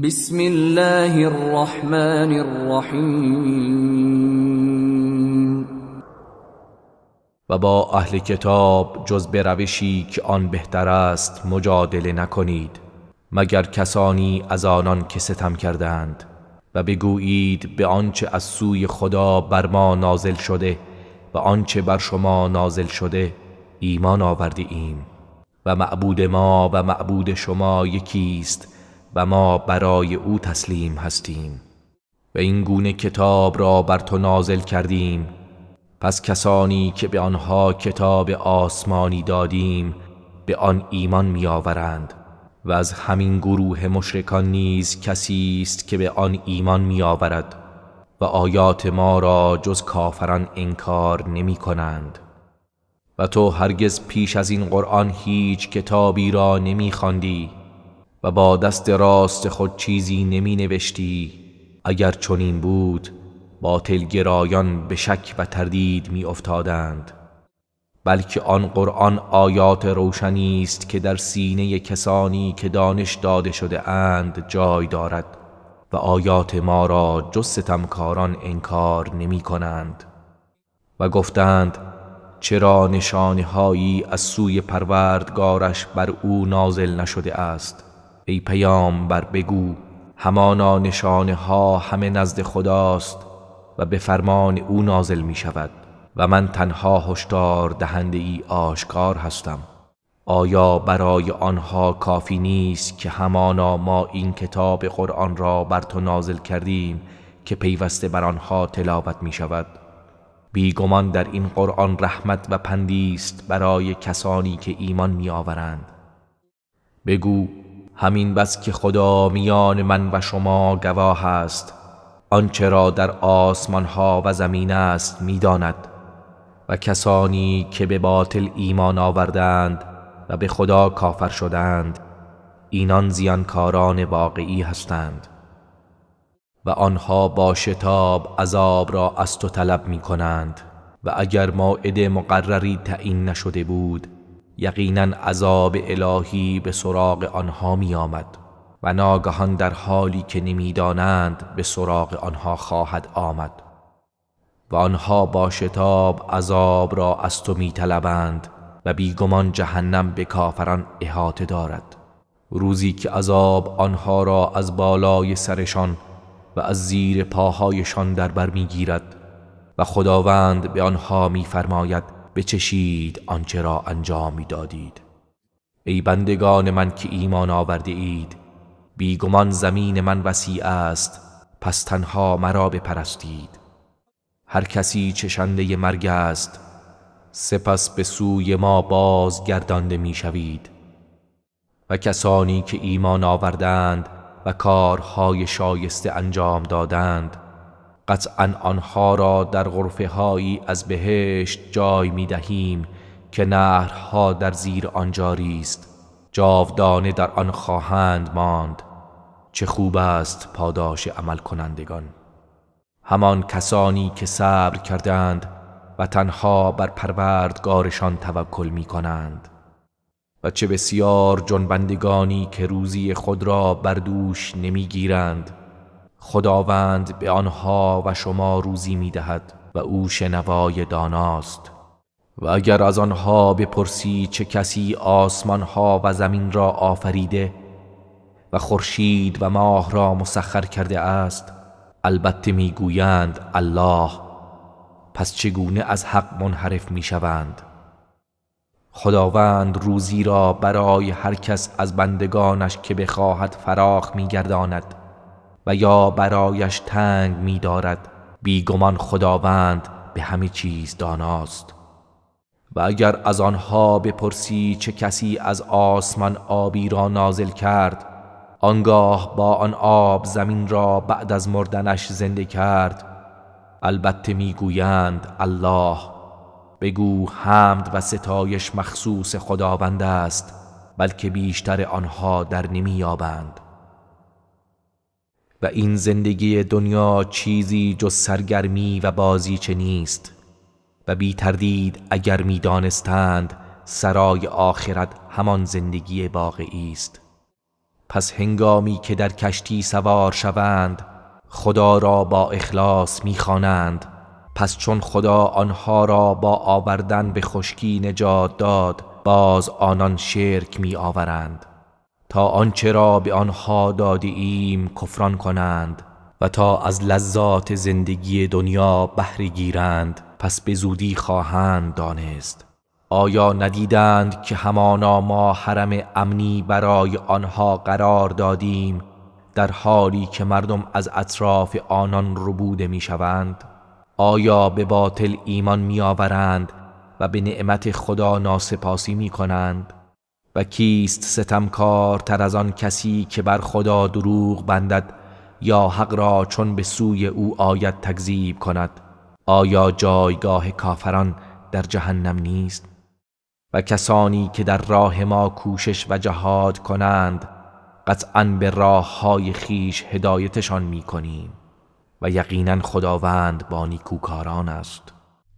بسم الله الرحمن الرحیم و با اهل کتاب جز به روشی که آن بهتر است مجادله نکنید مگر کسانی از آنان که ستم کردند و بگویید به آنچه از سوی خدا بر ما نازل شده و آنچه بر شما نازل شده ایمان آورده ایم و معبود ما و معبود شما یکی است و ما برای او تسلیم هستیم و این گونه کتاب را بر تو نازل کردیم پس کسانی که به آنها کتاب آسمانی دادیم به آن ایمان میآورند و از همین گروه مشرکان نیز کسی است که به آن ایمان میآورد و آیات ما را جز کافران انکار نمی کنند و تو هرگز پیش از این قرآن هیچ کتابی را نمی و با دست راست خود چیزی نمی نوشتی اگر چنین بود با تلگرایان به شک و تردید می افتادند بلکه آن قرآن آیات روشنی است که در سینه کسانی که دانش داده شده اند جای دارد و آیات ما را جز ستمکاران انکار نمی کنند و گفتند چرا هایی از سوی پروردگارش بر او نازل نشده است ای بر بگو همانا نشانه ها همه نزد خداست و به فرمان او نازل می شود و من تنها هشدار دهنده ای آشکار هستم آیا برای آنها کافی نیست که همانا ما این کتاب قرآن را بر تو نازل کردیم که پیوسته بر آنها تلاوت می شود بیگمان در این قرآن رحمت و پندیست برای کسانی که ایمان می آورند بگو همین بس که خدا میان من و شما گواه است آنچه را در آسمان ها و زمین است میداند و کسانی که به باطل ایمان آوردند و به خدا کافر شدند اینان زیانکاران واقعی هستند و آنها با شتاب عذاب را از تو طلب می کنند و اگر ماعد مقرری تعیین نشده بود یقینا عذاب الهی به سراغ آنها می آمد و ناگهان در حالی که نمیدانند به سراغ آنها خواهد آمد و آنها با شتاب عذاب را از تو می طلبند و بیگمان جهنم به کافران احاطه دارد روزی که عذاب آنها را از بالای سرشان و از زیر پاهایشان در بر میگیرد و خداوند به آنها میفرماید بچشید آنچه را انجام میدادید ای بندگان من که ایمان آورده اید بیگمان زمین من وسیع است پس تنها مرا بپرستید هر کسی چشنده مرگ است سپس به سوی ما باز گردانده می شوید و کسانی که ایمان آوردند و کارهای شایسته انجام دادند قطعا آنها را در غرفه هایی از بهشت جای می دهیم که نهرها در زیر آن جاری است جاودانه در آن خواهند ماند چه خوب است پاداش عمل کنندگان همان کسانی که صبر کردند و تنها بر پروردگارشان توکل می کنند و چه بسیار جنبندگانی که روزی خود را بر دوش نمیگیرند خداوند به آنها و شما روزی می دهد و او شنوای داناست و اگر از آنها بپرسی چه کسی آسمانها و زمین را آفریده و خورشید و ماه را مسخر کرده است البته میگویند الله پس چگونه از حق منحرف میشوند خداوند روزی را برای هر کس از بندگانش که بخواهد فراخ میگرداند و یا برایش تنگ می دارد بیگمان خداوند به همه چیز داناست و اگر از آنها بپرسی چه کسی از آسمان آبی را نازل کرد آنگاه با آن آب زمین را بعد از مردنش زنده کرد البته میگویند الله بگو حمد و ستایش مخصوص خداوند است بلکه بیشتر آنها در نمیابند و این زندگی دنیا چیزی جز سرگرمی و بازی چه نیست و بی تردید اگر می دانستند سرای آخرت همان زندگی واقعی است پس هنگامی که در کشتی سوار شوند خدا را با اخلاص میخوانند پس چون خدا آنها را با آوردن به خشکی نجات داد باز آنان شرک می آورند تا آنچه را به آنها داده ایم کفران کنند و تا از لذات زندگی دنیا بهره گیرند پس به زودی خواهند دانست آیا ندیدند که همانا ما حرم امنی برای آنها قرار دادیم در حالی که مردم از اطراف آنان ربوده میشوند؟ آیا به باطل ایمان میآورند و به نعمت خدا ناسپاسی می کنند؟ و کیست ستمکار تر از آن کسی که بر خدا دروغ بندد یا حق را چون به سوی او آید تکذیب کند آیا جایگاه کافران در جهنم نیست و کسانی که در راه ما کوشش و جهاد کنند قطعا به راه های خیش هدایتشان می کنیم و یقینا خداوند با نیکوکاران است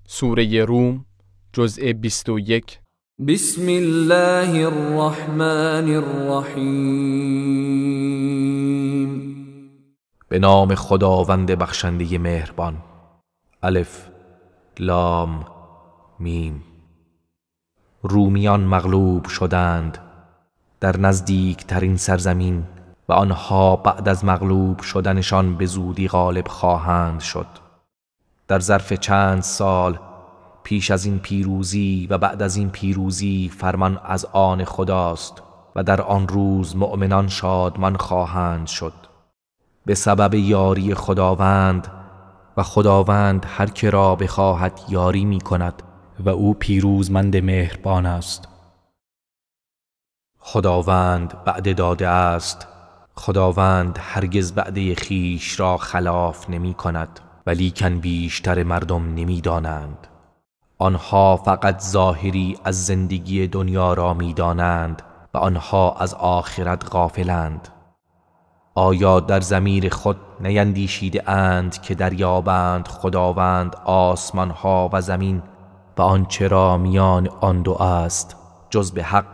سوره روم جزء 21 بسم الله الرحمن الرحیم به نام خداوند بخشنده مهربان الف لام میم رومیان مغلوب شدند در نزدیک ترین سرزمین و آنها بعد از مغلوب شدنشان به زودی غالب خواهند شد در ظرف چند سال پیش از این پیروزی و بعد از این پیروزی فرمان از آن خداست و در آن روز مؤمنان شادمان خواهند شد به سبب یاری خداوند و خداوند هر که را بخواهد یاری می کند و او پیروزمند مهربان است خداوند بعد داده است خداوند هرگز بعد خیش را خلاف نمی کند ولیکن بیشتر مردم نمی دانند. آنها فقط ظاهری از زندگی دنیا را میدانند و آنها از آخرت غافلند آیا در زمیر خود نیندیشیده اند که دریابند خداوند آسمان و زمین و آنچه را میان آن دو است جز به حق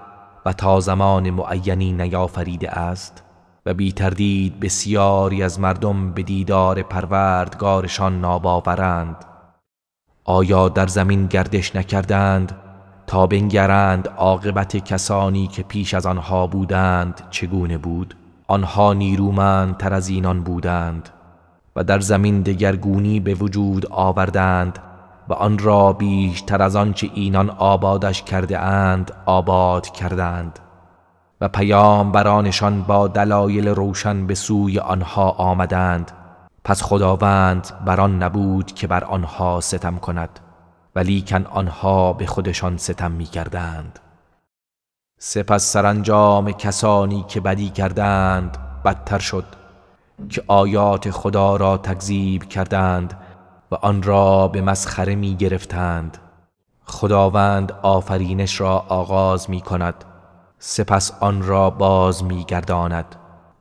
و تا زمان معینی نیافریده است و بی تردید بسیاری از مردم به دیدار پروردگارشان ناباورند آیا در زمین گردش نکردند تا بنگرند عاقبت کسانی که پیش از آنها بودند چگونه بود آنها نیرومند تر از اینان بودند و در زمین دگرگونی به وجود آوردند و آن را بیشتر از آنچه اینان آبادش کرده اند آباد کردند و پیام برانشان با دلایل روشن به سوی آنها آمدند پس خداوند بر آن نبود که بر آنها ستم کند ولیکن آنها به خودشان ستم می کردند سپس سرانجام کسانی که بدی کردند بدتر شد که آیات خدا را تکذیب کردند و آن را به مسخره می گرفتند خداوند آفرینش را آغاز می کند سپس آن را باز می گرداند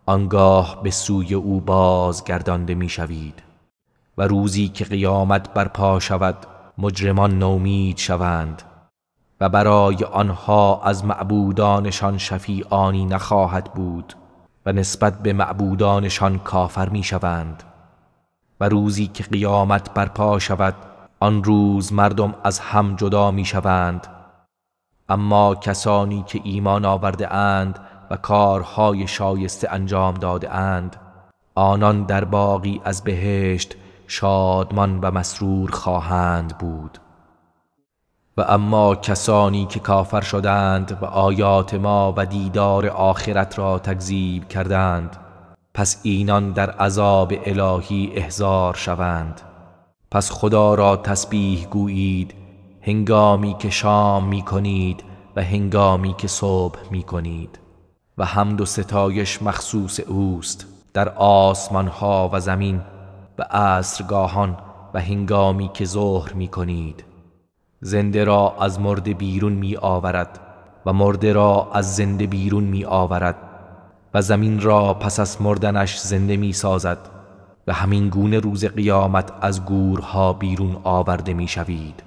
آنگاه به سوی او باز گردانده می شوید و روزی که قیامت برپا شود مجرمان نومید شوند و برای آنها از معبودانشان شفیعانی نخواهد بود و نسبت به معبودانشان کافر می شوند و روزی که قیامت برپا شود آن روز مردم از هم جدا می شوند اما کسانی که ایمان آورده اند و کارهای شایسته انجام داده آنان در باقی از بهشت شادمان و مسرور خواهند بود و اما کسانی که کافر شدند و آیات ما و دیدار آخرت را تکذیب کردند پس اینان در عذاب الهی احزار شوند پس خدا را تسبیح گویید هنگامی که شام می کنید و هنگامی که صبح می کنید و حمد و ستایش مخصوص اوست در آسمان ها و زمین و عصرگاهان و هنگامی که ظهر می کنید زنده را از مرده بیرون می آورد و مرده را از زنده بیرون می آورد و زمین را پس از مردنش زنده می سازد و همین گونه روز قیامت از گورها بیرون آورده می شوید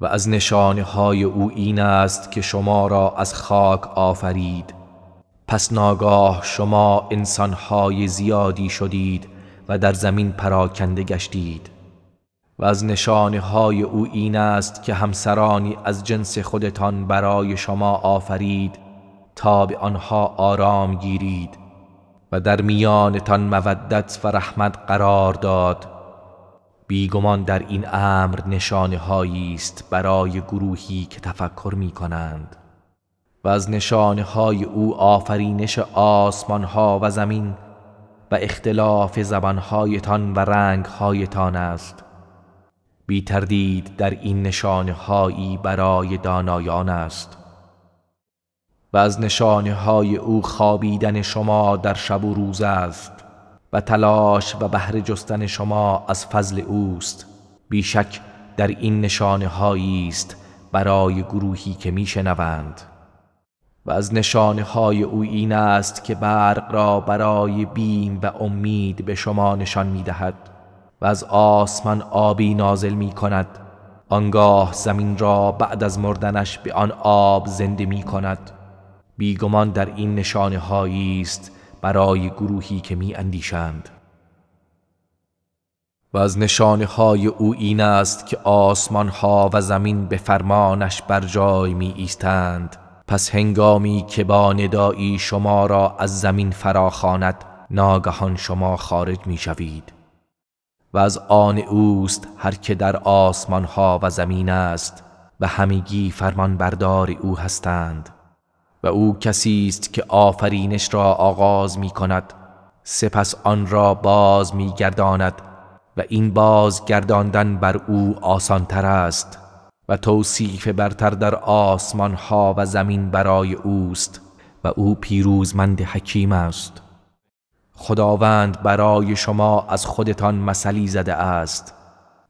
و از نشانه های او این است که شما را از خاک آفرید پس ناگاه شما انسانهای زیادی شدید و در زمین پراکنده گشتید و از نشانه های او این است که همسرانی از جنس خودتان برای شما آفرید تا به آنها آرام گیرید و در میانتان مودت و رحمت قرار داد بیگمان در این امر نشانه است برای گروهی که تفکر می کنند و از نشانه های او آفرینش آسمان ها و زمین و اختلاف زبان هایتان و رنگ هایتان است بی تردید در این نشانه هایی برای دانایان است و از نشانه های او خوابیدن شما در شب و روز است و تلاش و بهره جستن شما از فضل اوست بیشک در این نشانه هایی است برای گروهی که میشنوند و از نشانه های او این است که برق را برای بیم و امید به شما نشان می دهد و از آسمان آبی نازل می کند آنگاه زمین را بعد از مردنش به آن آب زنده می کند بیگمان در این نشانه هایی است برای گروهی که می اندیشند و از نشانه های او این است که آسمان ها و زمین به فرمانش بر جای می ایستند پس هنگامی که با ندایی شما را از زمین فراخواند ناگهان شما خارج می شوید و از آن اوست هر که در آسمان ها و زمین است و همگی فرمان بردار او هستند و او کسی است که آفرینش را آغاز می کند سپس آن را باز می گرداند و این باز گرداندن بر او آسانتر است و توصیف برتر در آسمان ها و زمین برای اوست و او پیروزمند حکیم است خداوند برای شما از خودتان مثلی زده است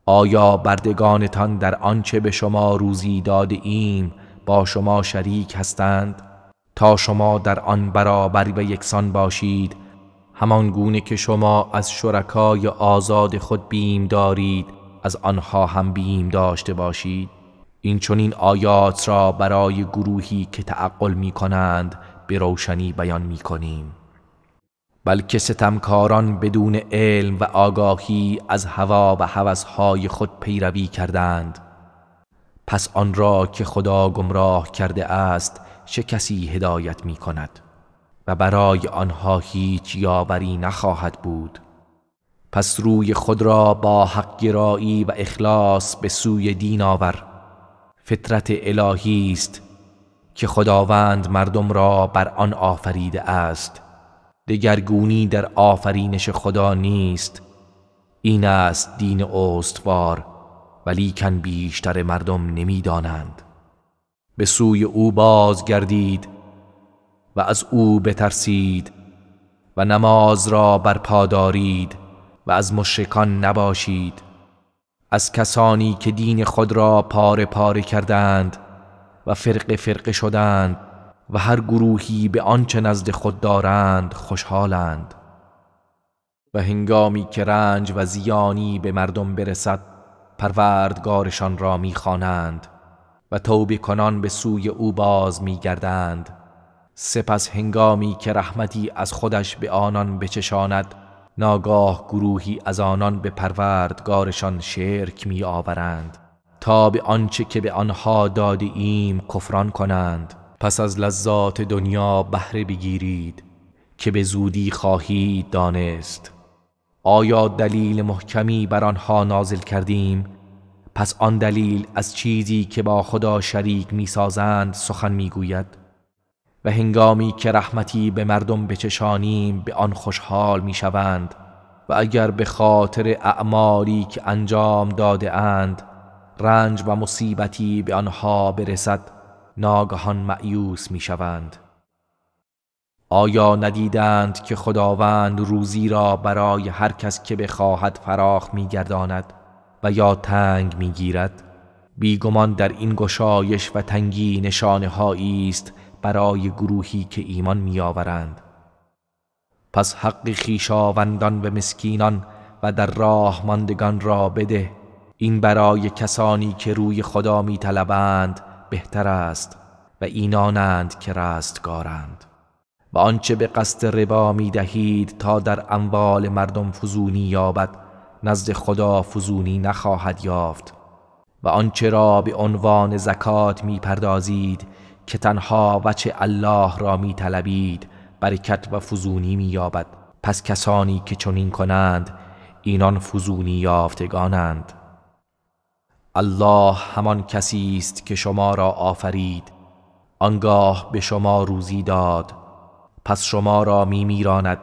آیا بردگانتان در آنچه به شما روزی داده ایم با شما شریک هستند تا شما در آن برابر و یکسان باشید همان گونه که شما از شرکای آزاد خود بیم دارید از آنها هم بیم داشته باشید این این آیات را برای گروهی که تعقل می کنند به روشنی بیان می کنیم بلکه ستمکاران بدون علم و آگاهی از هوا و هوسهای خود پیروی کردند پس آن را که خدا گمراه کرده است چه کسی هدایت می کند و برای آنها هیچ یاوری نخواهد بود پس روی خود را با حق و اخلاص به سوی دین آور فطرت الهی است که خداوند مردم را بر آن آفریده است دگرگونی در آفرینش خدا نیست این است دین استوار ولیکن بیشتر مردم نمیدانند به سوی او باز گردید و از او بترسید و نماز را برپا دارید و از مشکان نباشید از کسانی که دین خود را پاره پاره کردند و فرق فرق شدند و هر گروهی به آنچه نزد خود دارند خوشحالند و هنگامی که رنج و زیانی به مردم برسد پروردگارشان را میخوانند و توبه کنان به سوی او باز میگردند سپس هنگامی که رحمتی از خودش به آنان بچشاند ناگاه گروهی از آنان به پروردگارشان شرک می آورند تا به آنچه که به آنها داده ایم کفران کنند پس از لذات دنیا بهره بگیرید که به زودی خواهید دانست آیا دلیل محکمی بر آنها نازل کردیم پس آن دلیل از چیزی که با خدا شریک میسازند سخن میگوید و هنگامی که رحمتی به مردم بچشانیم به آن خوشحال میشوند و اگر به خاطر اعمالی که انجام داده اند رنج و مصیبتی به آنها برسد ناگهان معیوس میشوند آیا ندیدند که خداوند روزی را برای هر کس که بخواهد فراخ میگرداند و یا تنگ میگیرد بیگمان در این گشایش و تنگی نشانه است برای گروهی که ایمان میآورند پس حق خیشاوندان به مسکینان و در راه ماندگان را بده این برای کسانی که روی خدا می طلبند بهتر است و اینانند که رستگارند و آنچه به قصد ربا می دهید تا در اموال مردم فزونی یابد نزد خدا فزونی نخواهد یافت و آنچه را به عنوان زکات می پردازید که تنها وچه الله را می طلبید برکت و فزونی می یابد پس کسانی که چنین کنند اینان فزونی یافتگانند الله همان کسی است که شما را آفرید آنگاه به شما روزی داد پس شما را می میراند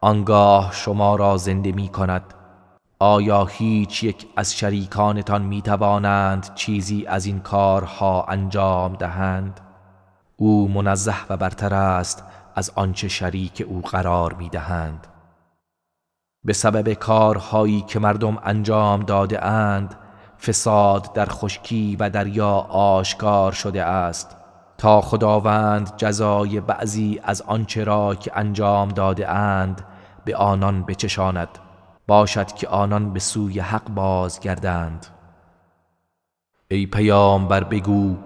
آنگاه شما را زنده می کند آیا هیچ یک از شریکانتان می توانند چیزی از این کارها انجام دهند؟ او منزه و برتر است از آنچه شریک او قرار میدهند به سبب کارهایی که مردم انجام داده اند فساد در خشکی و دریا آشکار شده است تا خداوند جزای بعضی از آنچه را که انجام داده اند به آنان بچشاند باشد که آنان به سوی حق بازگردند ای پیامبر بگو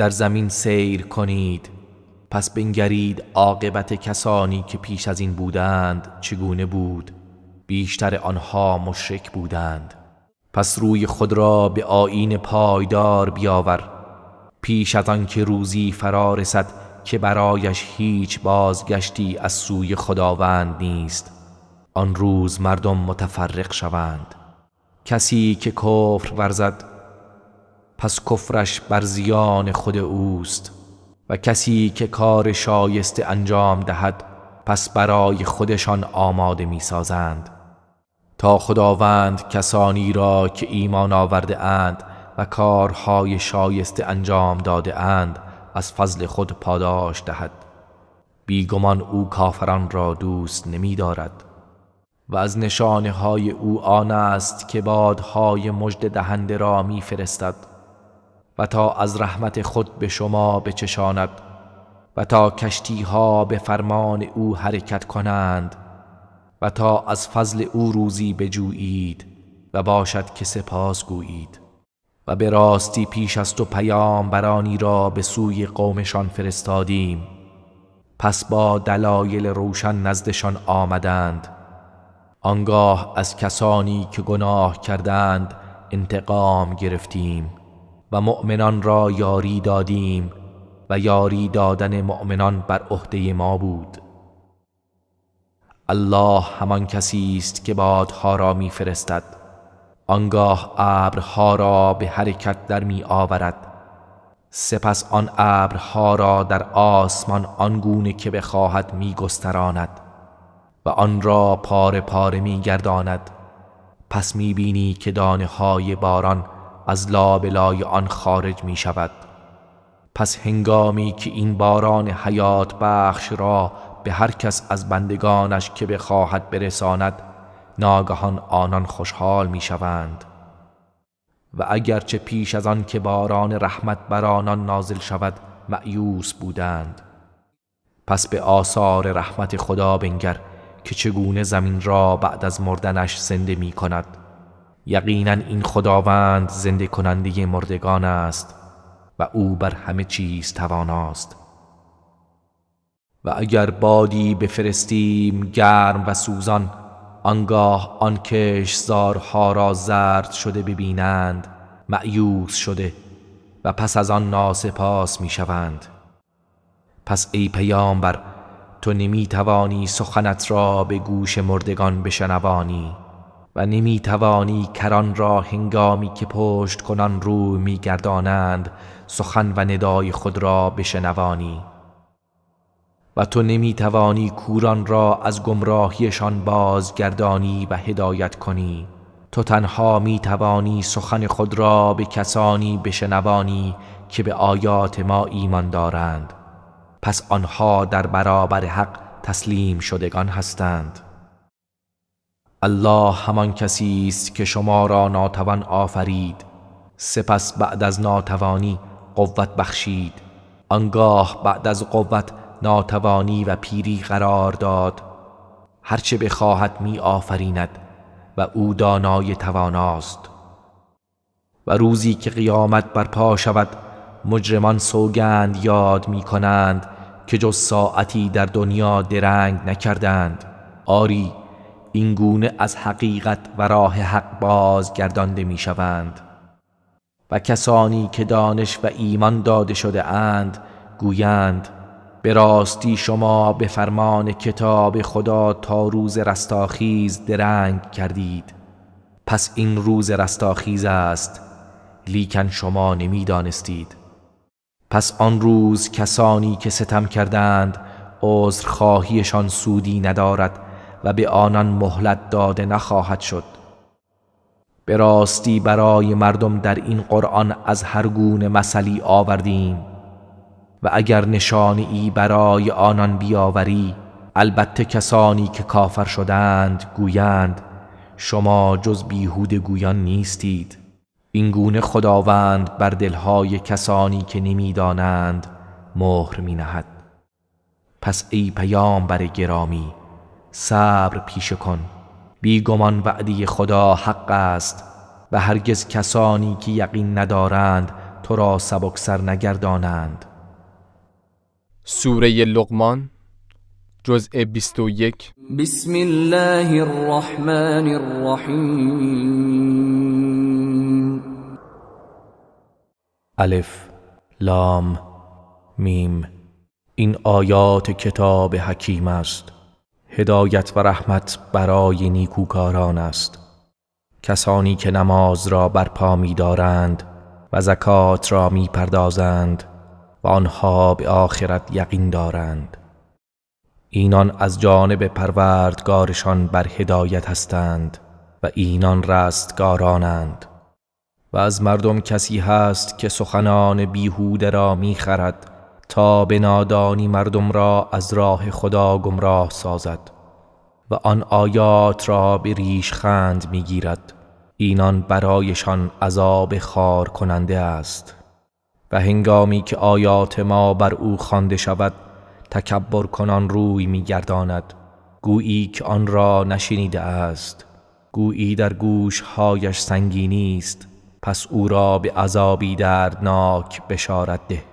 در زمین سیر کنید پس بنگرید عاقبت کسانی که پیش از این بودند چگونه بود بیشتر آنها مشرک بودند پس روی خود را به آیین پایدار بیاور پیش از آنکه روزی فرا رسد که برایش هیچ بازگشتی از سوی خداوند نیست آن روز مردم متفرق شوند کسی که کفر ورزد پس کفرش بر زیان خود اوست و کسی که کار شایسته انجام دهد پس برای خودشان آماده میسازند تا خداوند کسانی را که ایمان آورده اند و کارهای شایسته انجام داده اند از فضل خود پاداش دهد بیگمان او کافران را دوست نمی دارد و از نشانه های او آن است که بادهای مجد دهنده را می و تا از رحمت خود به شما بچشاند و تا کشتی ها به فرمان او حرکت کنند و تا از فضل او روزی بجویید و باشد که سپاس گویید و به راستی پیش از تو پیام برانی را به سوی قومشان فرستادیم پس با دلایل روشن نزدشان آمدند آنگاه از کسانی که گناه کردند انتقام گرفتیم و مؤمنان را یاری دادیم و یاری دادن مؤمنان بر عهده ما بود الله همان کسی است که بادها را میفرستد آنگاه ابرها را به حرکت در می آورد سپس آن ابرها را در آسمان آنگونه که بخواهد می گستراند و آن را پاره پاره می گرداند پس می بینی که دانه های باران از لابلای آن خارج می شود پس هنگامی که این باران حیات بخش را به هر کس از بندگانش که بخواهد برساند ناگهان آنان خوشحال می شوند و اگرچه پیش از آن که باران رحمت بر آنان نازل شود معیوس بودند پس به آثار رحمت خدا بنگر که چگونه زمین را بعد از مردنش زنده می کند یقینا این خداوند زنده کننده مردگان است و او بر همه چیز تواناست و اگر بادی بفرستیم گرم و سوزان آنگاه آن کشزارها را زرد شده ببینند معیوس شده و پس از آن ناسپاس میشوند پس ای پیامبر تو نمی توانی سخنت را به گوش مردگان بشنوانی و نمی توانی کران را هنگامی که پشت کنان رو می گردانند سخن و ندای خود را بشنوانی و تو نمی توانی کوران را از گمراهیشان بازگردانی و هدایت کنی تو تنها می توانی سخن خود را به کسانی بشنوانی که به آیات ما ایمان دارند پس آنها در برابر حق تسلیم شدگان هستند الله همان کسی است که شما را ناتوان آفرید سپس بعد از ناتوانی قوت بخشید آنگاه بعد از قوت ناتوانی و پیری قرار داد هرچه بخواهد می آفریند و او دانای تواناست و روزی که قیامت برپا شود مجرمان سوگند یاد می کنند که جز ساعتی در دنیا درنگ نکردند آری این گونه از حقیقت و راه حق باز گردانده می شوند و کسانی که دانش و ایمان داده شده اند گویند به راستی شما به فرمان کتاب خدا تا روز رستاخیز درنگ کردید پس این روز رستاخیز است لیکن شما نمیدانستید پس آن روز کسانی که ستم کردند عذرخواهیشان سودی ندارد و به آنان مهلت داده نخواهد شد به راستی برای مردم در این قرآن از هر گونه مثلی آوردیم و اگر نشانی برای آنان بیاوری البته کسانی که کافر شدند گویند شما جز بیهود گویان نیستید این گونه خداوند بر دلهای کسانی که نمیدانند مهر می نهد پس ای پیام بر گرامی صبر پیش کن بیگمان وعدی خدا حق است و هرگز کسانی که یقین ندارند تو را سر نگردانند سوره لقمان جزء 21 بسم الله الرحمن الرحیم الف لام میم این آیات کتاب حکیم است هدایت و رحمت برای نیکوکاران است کسانی که نماز را برپا می دارند و زکات را می پردازند و آنها به آخرت یقین دارند اینان از جانب پروردگارشان بر هدایت هستند و اینان رستگارانند و از مردم کسی هست که سخنان بیهوده را میخرد تا به نادانی مردم را از راه خدا گمراه سازد و آن آیات را به ریش خند می گیرد. اینان برایشان عذاب خار کننده است و هنگامی که آیات ما بر او خوانده شود تکبر کنان روی میگرداند گویی که آن را نشنیده است گویی در گوش هایش سنگینی است پس او را به عذابی دردناک بشارت ده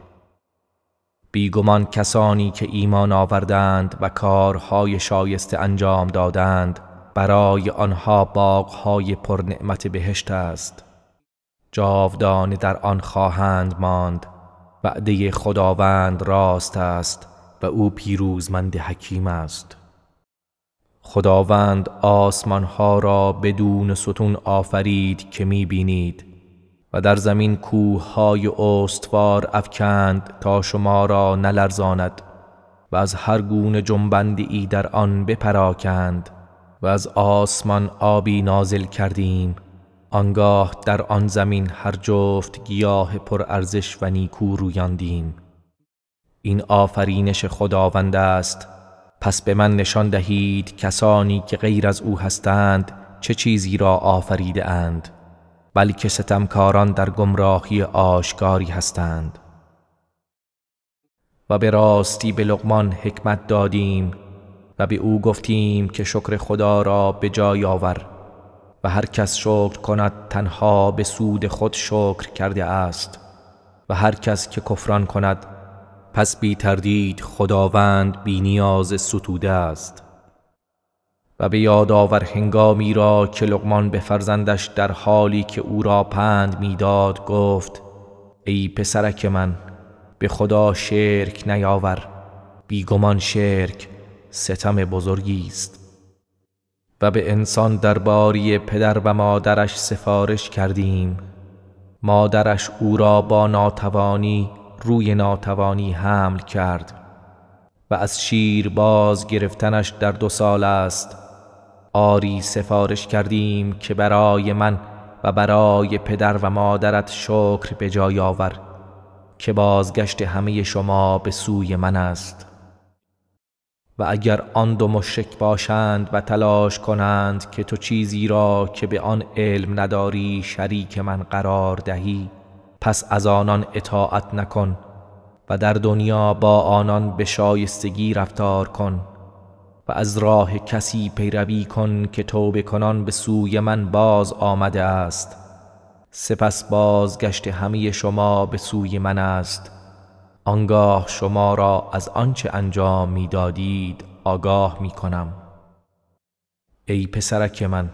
بیگمان کسانی که ایمان آوردند و کارهای شایسته انجام دادند برای آنها باغهای پر نعمت بهشت است جاودان در آن خواهند ماند وعده خداوند راست است و او پیروزمند حکیم است خداوند آسمانها را بدون ستون آفرید که می بینید در زمین کوه های استوار افکند تا شما را نلرزاند و از هر گونه جنبندی در آن بپراکند و از آسمان آبی نازل کردیم آنگاه در آن زمین هر جفت گیاه پرارزش و نیکو رویاندیم این آفرینش خداوند است پس به من نشان دهید کسانی که غیر از او هستند چه چیزی را آفریده اند بلکه ستمکاران در گمراهی آشکاری هستند و به راستی به لقمان حکمت دادیم و به او گفتیم که شکر خدا را به جای آور و هر کس شکر کند تنها به سود خود شکر کرده است و هر کس که کفران کند پس بی تردید خداوند بی نیاز ستوده است و به یاد آور هنگامی را که لقمان به فرزندش در حالی که او را پند میداد گفت ای پسرک من به خدا شرک نیاور بیگمان شرک ستم بزرگی است و به انسان درباری پدر و مادرش سفارش کردیم مادرش او را با ناتوانی روی ناتوانی حمل کرد و از شیر باز گرفتنش در دو سال است آری سفارش کردیم که برای من و برای پدر و مادرت شکر به جای آور که بازگشت همه شما به سوی من است و اگر آن دو مشک باشند و تلاش کنند که تو چیزی را که به آن علم نداری شریک من قرار دهی پس از آنان اطاعت نکن و در دنیا با آنان به شایستگی رفتار کن و از راه کسی پیروی کن که توبه کنان به سوی من باز آمده است سپس بازگشت همه شما به سوی من است آنگاه شما را از آنچه انجام میدادید آگاه می کنم ای پسرک من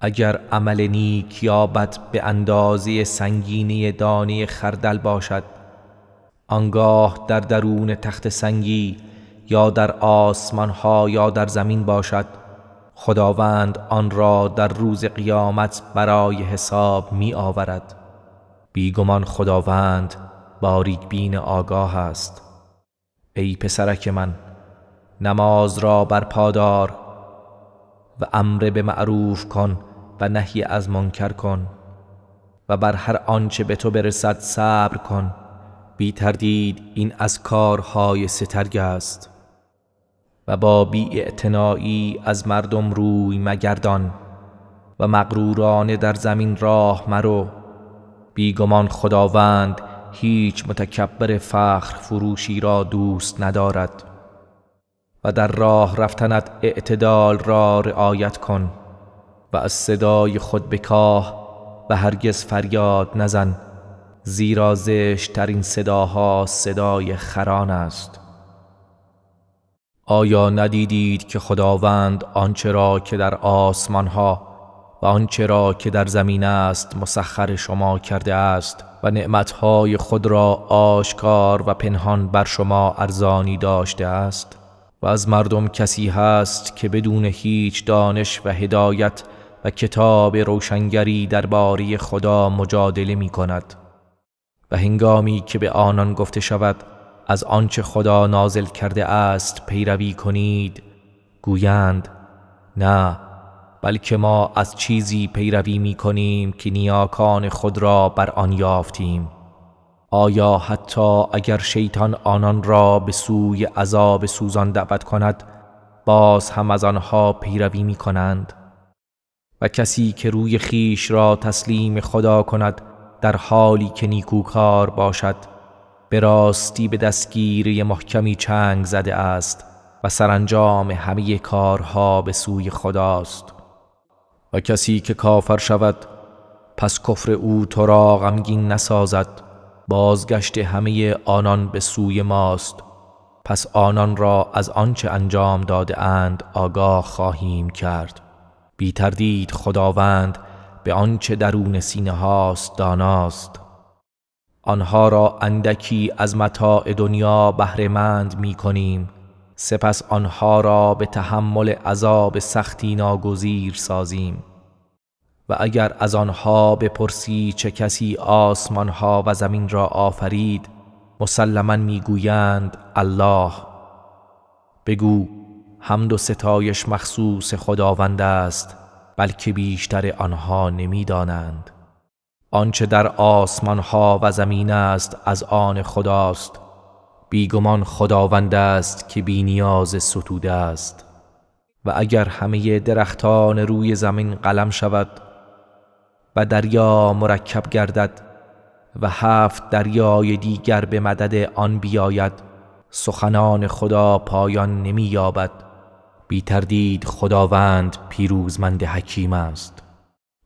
اگر عمل نیک یا بد به اندازه سنگینی دانه خردل باشد آنگاه در درون تخت سنگی یا در آسمان ها یا در زمین باشد خداوند آن را در روز قیامت برای حساب می آورد بیگمان خداوند باریک بین آگاه است ای پسرک من نماز را برپادار و امر به معروف کن و نهی از منکر کن و بر هر آنچه به تو برسد صبر کن بی تردید این از کارهای سترگ است و با بی از مردم روی مگردان و مغرورانه در زمین راه مرو بیگمان خداوند هیچ متکبر فخر فروشی را دوست ندارد و در راه رفتنت اعتدال را رعایت کن و از صدای خود بکاه و هرگز فریاد نزن زیرا زشت ترین صداها صدای خران است آیا ندیدید که خداوند آنچه را که در آسمان ها و آنچه را که در زمین است مسخر شما کرده است و های خود را آشکار و پنهان بر شما ارزانی داشته است و از مردم کسی هست که بدون هیچ دانش و هدایت و کتاب روشنگری درباره خدا مجادله می کند و هنگامی که به آنان گفته شود از آنچه خدا نازل کرده است پیروی کنید گویند نه بلکه ما از چیزی پیروی می کنیم که نیاکان خود را بر آن یافتیم آیا حتی اگر شیطان آنان را به سوی عذاب سوزان دعوت کند باز هم از آنها پیروی می کنند و کسی که روی خیش را تسلیم خدا کند در حالی که نیکوکار باشد به راستی به دستگیری محکمی چنگ زده است و سرانجام همه کارها به سوی خداست و کسی که کافر شود پس کفر او تو را غمگین نسازد بازگشت همه آنان به سوی ماست پس آنان را از آنچه انجام داده اند آگاه خواهیم کرد بی تردید خداوند به آنچه درون سینه هاست داناست آنها را اندکی از متاع دنیا بهرهمند می کنیم سپس آنها را به تحمل عذاب سختی ناگذیر سازیم و اگر از آنها بپرسی چه کسی آسمانها و زمین را آفرید مسلما میگویند الله بگو حمد و ستایش مخصوص خداوند است بلکه بیشتر آنها نمیدانند آنچه در آسمان ها و زمین است از آن خداست بیگمان خداوند است که بی نیاز ستوده است و اگر همه درختان روی زمین قلم شود و دریا مرکب گردد و هفت دریای دیگر به مدد آن بیاید سخنان خدا پایان نمییابد بی تردید خداوند پیروزمند حکیم است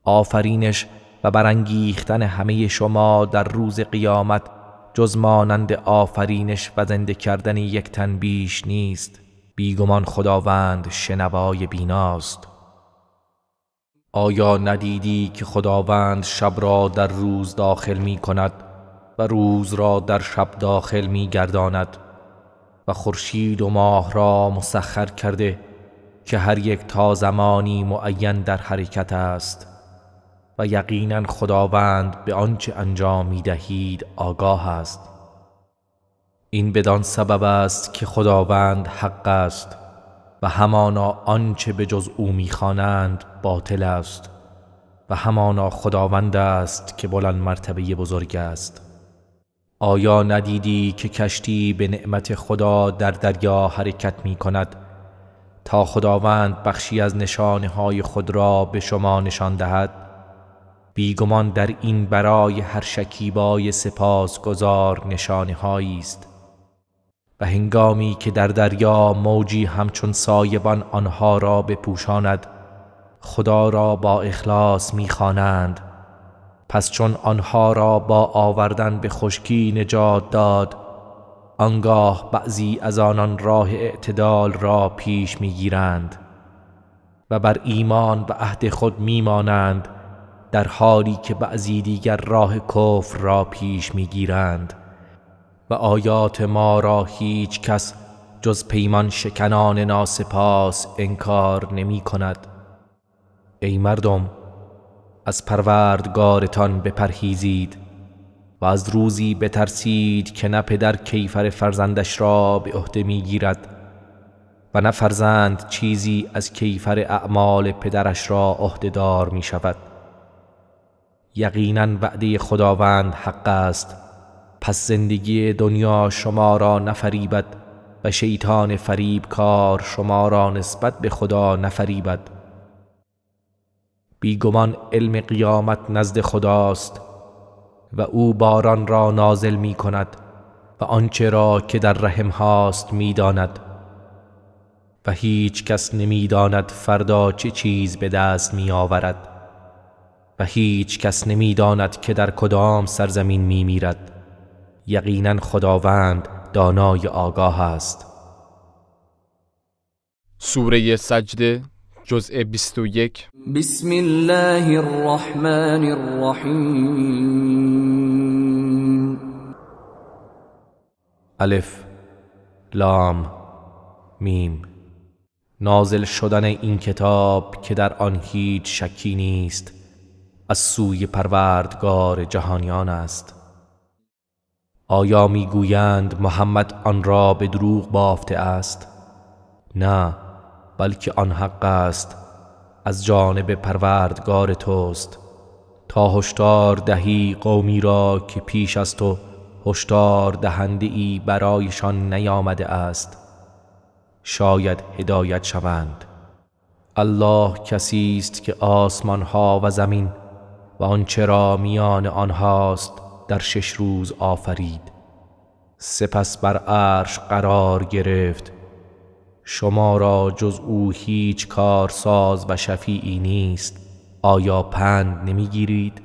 آفرینش و برانگیختن همه شما در روز قیامت جز مانند آفرینش و زنده کردن یک تن بیش نیست بیگمان خداوند شنوای بیناست آیا ندیدی که خداوند شب را در روز داخل می کند و روز را در شب داخل می گرداند و خورشید و ماه را مسخر کرده که هر یک تا زمانی معین در حرکت است و یقینا خداوند به آنچه انجام می دهید آگاه است این بدان سبب است که خداوند حق است و همانا آنچه به جز او میخوانند باطل است و همانا خداوند است که بلند مرتبه بزرگ است آیا ندیدی که کشتی به نعمت خدا در دریا حرکت می کند تا خداوند بخشی از نشانه خود را به شما نشان دهد؟ بیگمان در این برای هر شکیبای سپاسگزار نشانههایی است و هنگامی که در دریا موجی همچون سایبان آنها را بپوشاند خدا را با اخلاص میخوانند پس چون آنها را با آوردن به خشکی نجات داد آنگاه بعضی از آنان راه اعتدال را پیش میگیرند و بر ایمان و عهد خود میمانند در حالی که بعضی دیگر راه کفر را پیش میگیرند و آیات ما را هیچ کس جز پیمان شکنان ناسپاس انکار نمی کند ای مردم از پروردگارتان بپرهیزید و از روزی بترسید که نه پدر کیفر فرزندش را به عهده میگیرد و نه فرزند چیزی از کیفر اعمال پدرش را عهدهدار می شود یقینا وعده خداوند حق است پس زندگی دنیا شما را نفریبد و شیطان فریبکار شما را نسبت به خدا نفریبد بیگمان علم قیامت نزد خداست و او باران را نازل می کند و آنچه را که در رحم هاست می داند و هیچ کس نمی داند فردا چه چیز به دست می آورد و هیچ کس نمی داند که در کدام سرزمین می میرد یقینا خداوند دانای آگاه است سوره سجده جزء 21 بسم الله الرحمن الرحیم الف لام میم نازل شدن این کتاب که در آن هیچ شکی نیست از سوی پروردگار جهانیان است آیا میگویند محمد آن را به دروغ بافته است نه بلکه آن حق است از جانب پروردگار توست تا هشدار دهی قومی را که پیش از تو هشدار دهنده ای برایشان نیامده است شاید هدایت شوند الله کسی است که آسمان ها و زمین و آنچه را میان آنهاست در شش روز آفرید سپس بر عرش قرار گرفت شما را جز او هیچ ساز و شفیعی نیست آیا پند نمیگیرید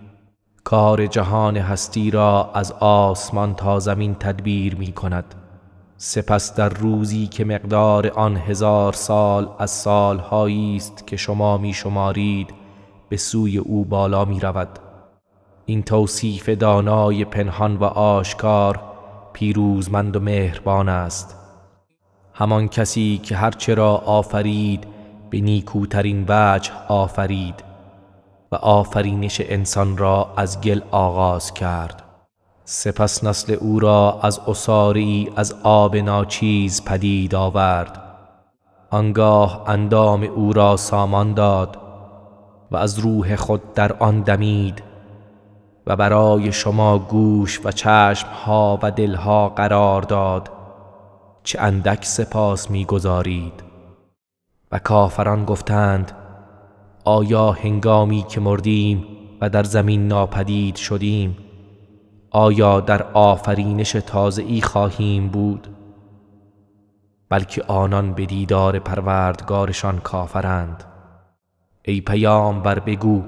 کار جهان هستی را از آسمان تا زمین تدبیر می کند سپس در روزی که مقدار آن هزار سال از سالهایی است که شما می شمارید به سوی او بالا می رود این توصیف دانای پنهان و آشکار پیروزمند و مهربان است همان کسی که هرچه را آفرید به نیکوترین وجه آفرید و آفرینش انسان را از گل آغاز کرد سپس نسل او را از اصاری از آب ناچیز پدید آورد آنگاه اندام او را سامان داد و از روح خود در آن دمید و برای شما گوش و چشم ها و دلها قرار داد چه اندک سپاس میگذارید و کافران گفتند آیا هنگامی که مردیم و در زمین ناپدید شدیم آیا در آفرینش تازه ای خواهیم بود بلکه آنان به دیدار پروردگارشان کافرند ای پیام بر بگو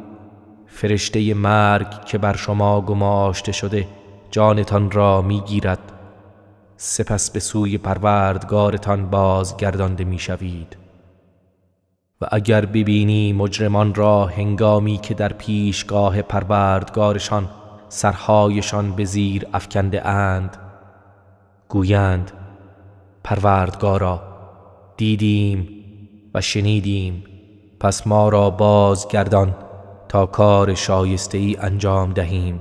فرشته مرگ که بر شما گماشته شده جانتان را میگیرد سپس به سوی پروردگارتان بازگردانده میشوید و اگر ببینی مجرمان را هنگامی که در پیشگاه پروردگارشان سرهایشان به زیر افکنده اند گویند پروردگارا دیدیم و شنیدیم پس ما را بازگردان تا کار شایسته ای انجام دهیم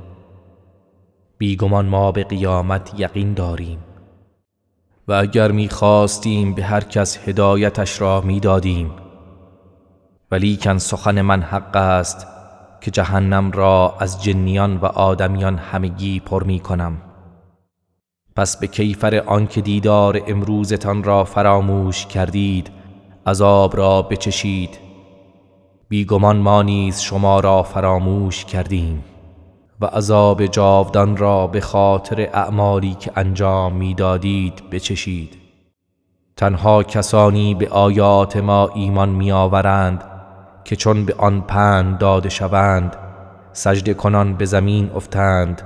بیگمان ما به قیامت یقین داریم و اگر میخواستیم به هر کس هدایتش را میدادیم ولیکن سخن من حق است که جهنم را از جنیان و آدمیان همگی پر می کنم پس به کیفر آنکه دیدار امروزتان را فراموش کردید عذاب را بچشید بیگمان ما نیز شما را فراموش کردیم و عذاب جاودان را به خاطر اعمالی که انجام میدادید بچشید تنها کسانی به آیات ما ایمان میآورند که چون به آن پند داده شوند سجد کنان به زمین افتند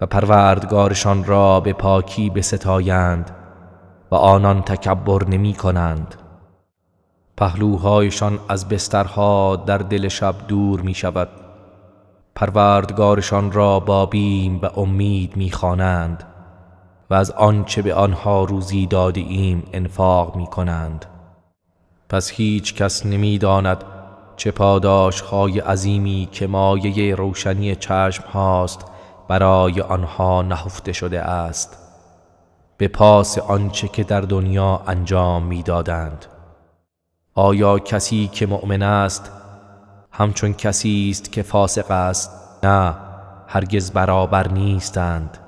و پروردگارشان را به پاکی بستایند و آنان تکبر نمی کنند پهلوهایشان از بسترها در دل شب دور می شود پروردگارشان را با بیم و امید می خانند و از آنچه به آنها روزی داده ایم انفاق می کنند پس هیچ کس نمی داند چه پاداش های عظیمی که مایه روشنی چشم هاست برای آنها نهفته شده است به پاس آنچه که در دنیا انجام میدادند. آیا کسی که مؤمن است همچون کسی است که فاسق است نه هرگز برابر نیستند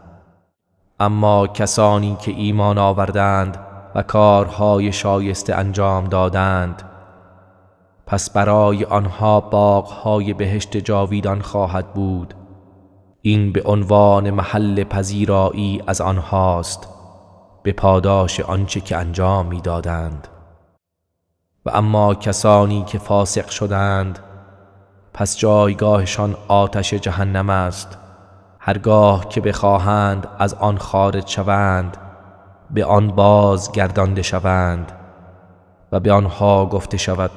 اما کسانی که ایمان آوردند و کارهای شایسته انجام دادند پس برای آنها باغهای بهشت جاویدان خواهد بود این به عنوان محل پذیرایی از آنهاست به پاداش آنچه که انجام میدادند و اما کسانی که فاسق شدند پس جایگاهشان آتش جهنم است هرگاه که بخواهند از آن خارج شوند به آن باز گردانده شوند و به آنها گفته شود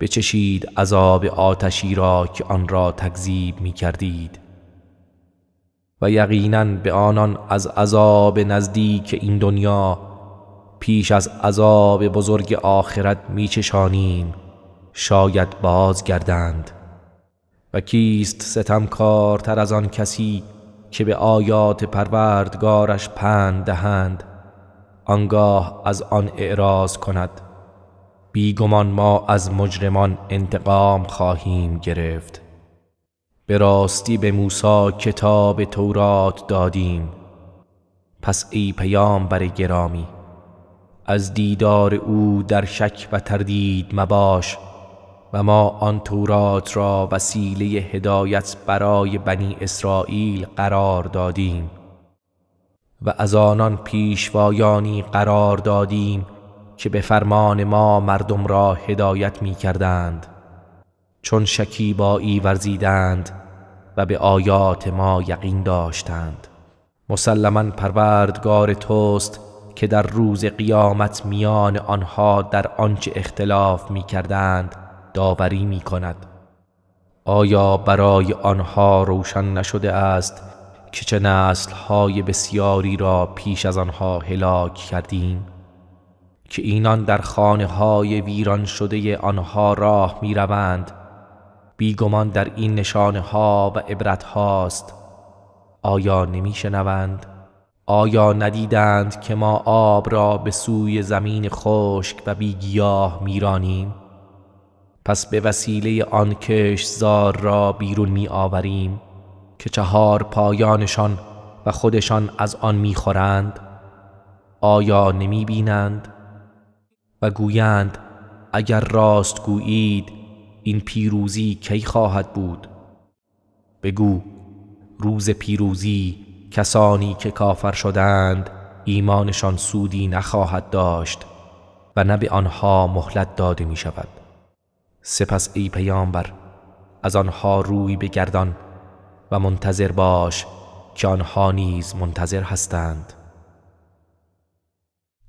بچشید عذاب آتشی را که آن را تکذیب می کردید و یقینا به آنان از عذاب نزدیک این دنیا پیش از عذاب بزرگ آخرت میچشانیم شاید بازگردند و کیست ستمکارتر از آن کسی که به آیات پروردگارش پند دهند آنگاه از آن اعراض کند بیگمان ما از مجرمان انتقام خواهیم گرفت به راستی به موسی کتاب تورات دادیم پس ای پیام بر گرامی از دیدار او در شک و تردید مباش و ما آن تورات را وسیله هدایت برای بنی اسرائیل قرار دادیم و از آنان پیشوایانی قرار دادیم که به فرمان ما مردم را هدایت می کردند چون شکیبایی ورزیدند و به آیات ما یقین داشتند مسلما پروردگار توست که در روز قیامت میان آنها در آنچه اختلاف می کردند داوری می کند آیا برای آنها روشن نشده است که چه نسلهای بسیاری را پیش از آنها هلاک کردیم که اینان در خانه های ویران شده آنها راه می روند بیگمان در این نشانه ها و عبرت هاست آیا نمی شنوند؟ آیا ندیدند که ما آب را به سوی زمین خشک و بیگیاه میرانیم پس به وسیله آن زار را بیرون می آوریم که چهار پایانشان و خودشان از آن میخورند آیا نمی بینند و گویند اگر راست گویید این پیروزی کی خواهد بود بگو روز پیروزی کسانی که کافر شدند ایمانشان سودی نخواهد داشت و نه به آنها مهلت داده می شود سپس ای پیامبر از آنها روی بگردان و منتظر باش که آنها نیز منتظر هستند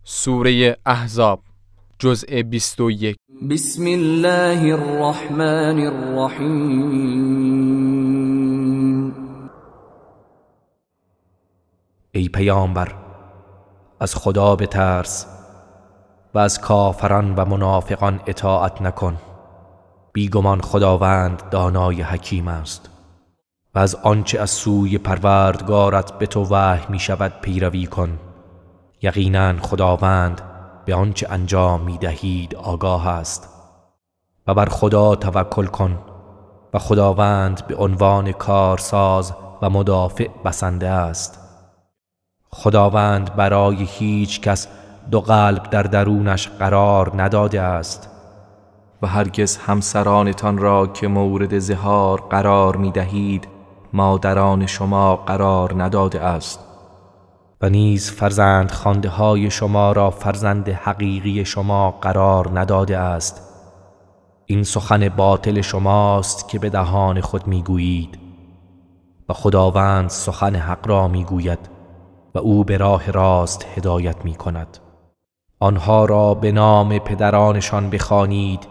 سوره احزاب جزء 21 بسم الله الرحمن الرحیم ای پیامبر از خدا بترس و از کافران و منافقان اطاعت نکن بیگمان خداوند دانای حکیم است و از آنچه از سوی پروردگارت به تو وحی می شود پیروی کن یقینا خداوند به آنچه انجام می دهید آگاه است و بر خدا توکل کن و خداوند به عنوان کارساز و مدافع بسنده است خداوند برای هیچ کس دو قلب در درونش قرار نداده است و هرگز همسرانتان را که مورد زهار قرار می دهید مادران شما قرار نداده است و نیز فرزند خانده های شما را فرزند حقیقی شما قرار نداده است این سخن باطل شماست که به دهان خود میگویید و خداوند سخن حق را گوید و او به راه راست هدایت می کند آنها را به نام پدرانشان بخوانید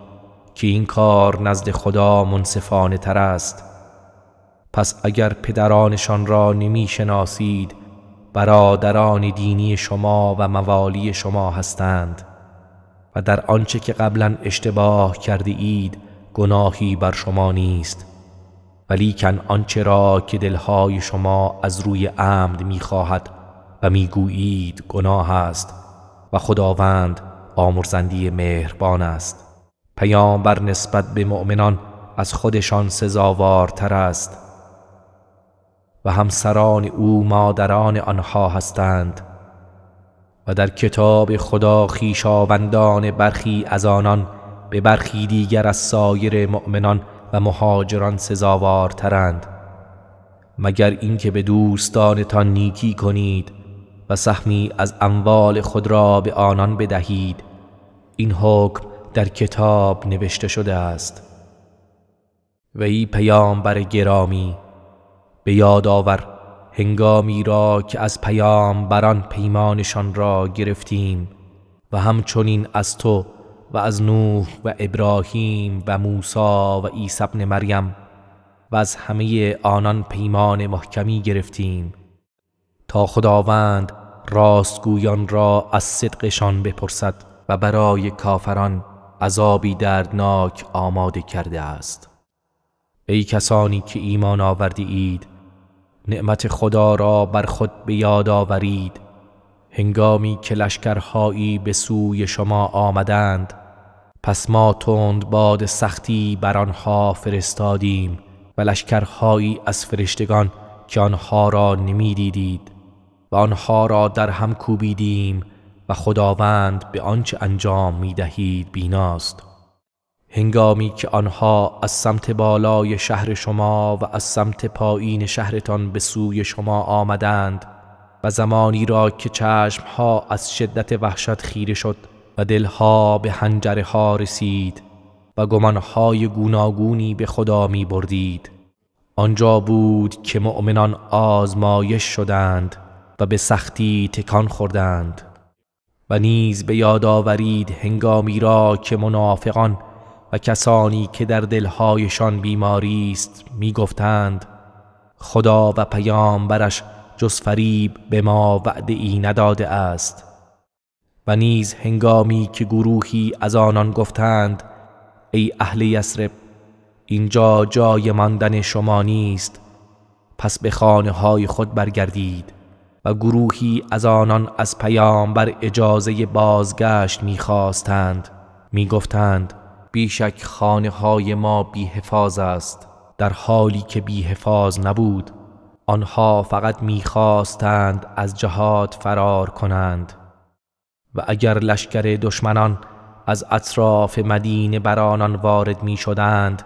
که این کار نزد خدا منصفانه تر است پس اگر پدرانشان را نمی شناسید برادران دینی شما و موالی شما هستند و در آنچه که قبلا اشتباه کرده اید گناهی بر شما نیست ولیکن آنچه را که دلهای شما از روی عمد میخواهد و میگویید گناه است و خداوند آمرزندی مهربان است پیامبر نسبت به مؤمنان از خودشان سزاوارتر است و همسران او مادران آنها هستند و در کتاب خدا خیشاوندان برخی از آنان به برخی دیگر از سایر مؤمنان و مهاجران سزاوارترند مگر اینکه به دوستانتان نیکی کنید و سهمی از اموال خود را به آنان بدهید این حکم در کتاب نوشته شده است و ای پیامبر گرامی به یاد آور هنگامی را که از پیام بران پیمانشان را گرفتیم و همچنین از تو و از نوح و ابراهیم و موسی و عیسی ابن مریم و از همه آنان پیمان محکمی گرفتیم تا خداوند راستگویان را از صدقشان بپرسد و برای کافران عذابی دردناک آماده کرده است ای کسانی که ایمان آورده اید نعمت خدا را بر خود به یاد آورید هنگامی که لشکرهایی به سوی شما آمدند پس ما تند باد سختی بر آنها فرستادیم و لشکرهایی از فرشتگان که آنها را نمیدیدید و آنها را در هم کوبیدیم و خداوند به آنچه انجام می دهید بیناست هنگامی که آنها از سمت بالای شهر شما و از سمت پایین شهرتان به سوی شما آمدند و زمانی را که چشمها از شدت وحشت خیره شد و دلها به هنجره ها رسید و گمانهای گوناگونی به خدا می بردید آنجا بود که مؤمنان آزمایش شدند و به سختی تکان خوردند و نیز به یاد آورید هنگامی را که منافقان و کسانی که در دلهایشان بیماری است میگفتند خدا و پیامبرش جز فریب به ما وعده ای نداده است و نیز هنگامی که گروهی از آنان گفتند ای اهل یسرب اینجا جای ماندن شما نیست پس به خانه های خود برگردید و گروهی از آنان از بر اجازه بازگشت میخواستند میگفتند بیشک خانه های ما بی است در حالی که بی نبود آنها فقط میخواستند از جهاد فرار کنند و اگر لشکر دشمنان از اطراف مدینه بر آنان وارد میشدند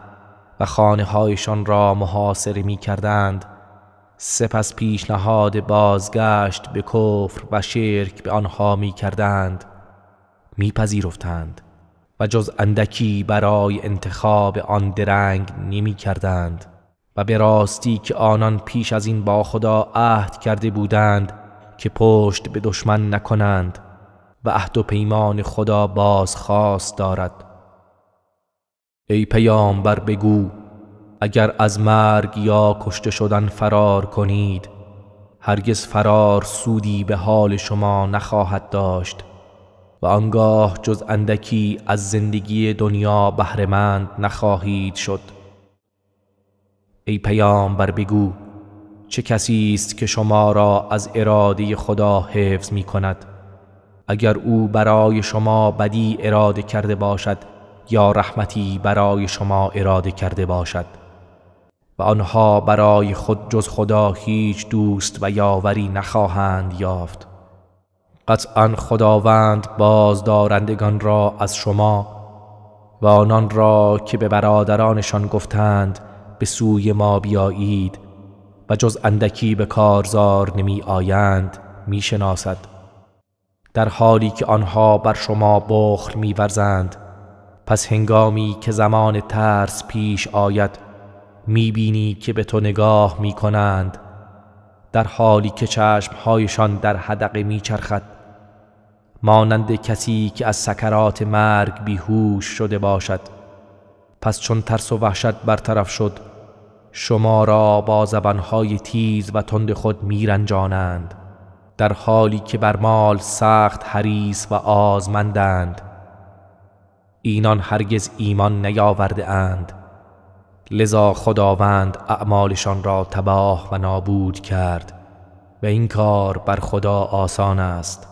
و خانه هایشان را محاصره میکردند، سپس پیشنهاد بازگشت به کفر و شرک به آنها می کردند میپذیرفتند و جز اندکی برای انتخاب آن درنگ نمی کردند و به راستی که آنان پیش از این با خدا عهد کرده بودند که پشت به دشمن نکنند و عهد و پیمان خدا باز دارد ای پیامبر بگو اگر از مرگ یا کشته شدن فرار کنید هرگز فرار سودی به حال شما نخواهد داشت و آنگاه جز اندکی از زندگی دنیا بهرهمند نخواهید شد ای بر بگو چه کسی است که شما را از اراده خدا حفظ می کند اگر او برای شما بدی اراده کرده باشد یا رحمتی برای شما اراده کرده باشد و آنها برای خود جز خدا هیچ دوست و یاوری نخواهند یافت قطعا خداوند بازدارندگان را از شما و آنان را که به برادرانشان گفتند به سوی ما بیایید و جز اندکی به کارزار نمی آیند می شناسد. در حالی که آنها بر شما بخل می ورزند پس هنگامی که زمان ترس پیش آید میبینی که به تو نگاه میکنند در حالی که چشمهایشان در حدقه میچرخد مانند کسی که از سکرات مرگ بیهوش شده باشد پس چون ترس و وحشت برطرف شد شما را با زبانهای تیز و تند خود میرنجانند در حالی که بر مال سخت حریص و آزمندند اینان هرگز ایمان نیاورده اند لذا خداوند اعمالشان را تباه و نابود کرد و این کار بر خدا آسان است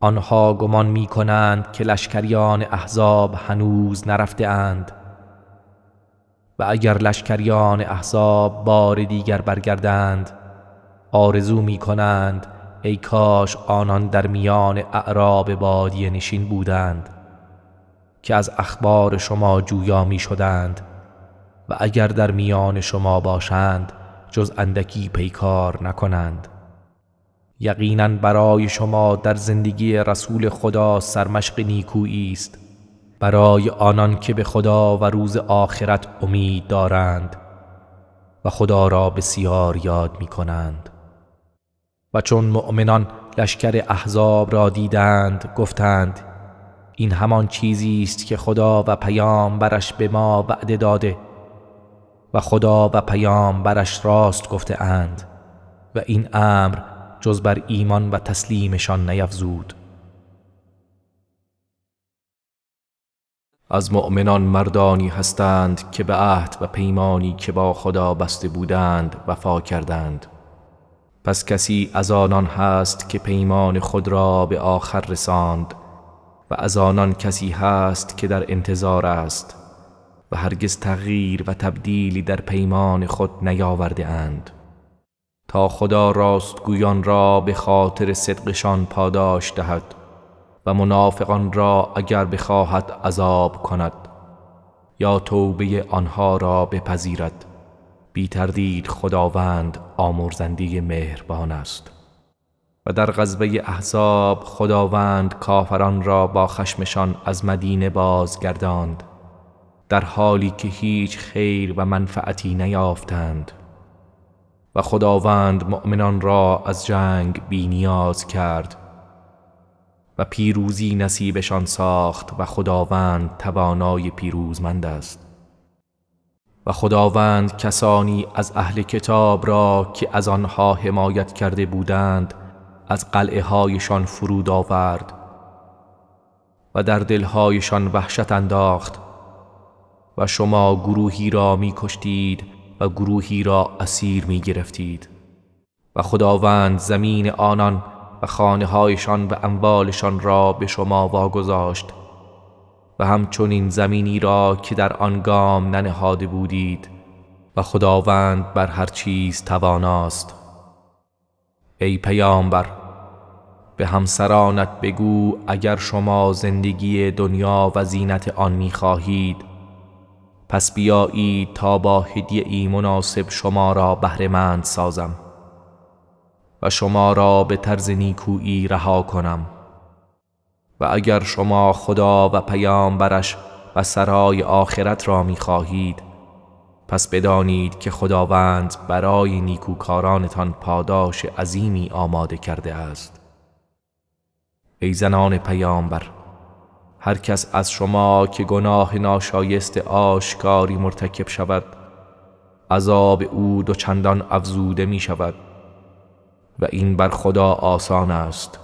آنها گمان می کنند که لشکریان احزاب هنوز نرفته اند و اگر لشکریان احزاب بار دیگر برگردند آرزو می کنند ای کاش آنان در میان اعراب بادی نشین بودند که از اخبار شما جویا می شدند و اگر در میان شما باشند جز اندکی پیکار نکنند یقینا برای شما در زندگی رسول خدا سرمشق نیکویی است برای آنان که به خدا و روز آخرت امید دارند و خدا را بسیار یاد می کنند و چون مؤمنان لشکر احزاب را دیدند گفتند این همان چیزی است که خدا و پیام برش به ما وعده داده و خدا و پیام برش راست گفته اند و این امر جز بر ایمان و تسلیمشان نیفزود از مؤمنان مردانی هستند که به عهد و پیمانی که با خدا بسته بودند وفا کردند پس کسی از آنان هست که پیمان خود را به آخر رساند و از آنان کسی هست که در انتظار است و هرگز تغییر و تبدیلی در پیمان خود نیاورده اند تا خدا راستگویان را به خاطر صدقشان پاداش دهد و منافقان را اگر بخواهد عذاب کند یا توبه آنها را بپذیرد بی تردید خداوند آمرزندی مهربان است و در غزوه احزاب خداوند کافران را با خشمشان از مدینه بازگرداند در حالی که هیچ خیر و منفعتی نیافتند و خداوند مؤمنان را از جنگ بینیاز کرد و پیروزی نصیبشان ساخت و خداوند توانای پیروزمند است و خداوند کسانی از اهل کتاب را که از آنها حمایت کرده بودند از قلعه هایشان فرود آورد و در دلهایشان وحشت انداخت و شما گروهی را می کشتید و گروهی را اسیر می گرفتید و خداوند زمین آنان و خانه هایشان و اموالشان را به شما واگذاشت و همچنین زمینی را که در آن گام ننهاده بودید و خداوند بر هر چیز تواناست ای پیامبر به همسرانت بگو اگر شما زندگی دنیا و زینت آن میخواهید پس بیایید تا با هدیه ای مناسب شما را بهرهمند سازم و شما را به طرز نیکویی رها کنم و اگر شما خدا و پیامبرش و سرای آخرت را میخواهید پس بدانید که خداوند برای نیکوکارانتان پاداش عظیمی آماده کرده است ای زنان پیامبر هر کس از شما که گناه ناشایست آشکاری مرتکب شود عذاب او دو افزوده می شود و این بر خدا آسان است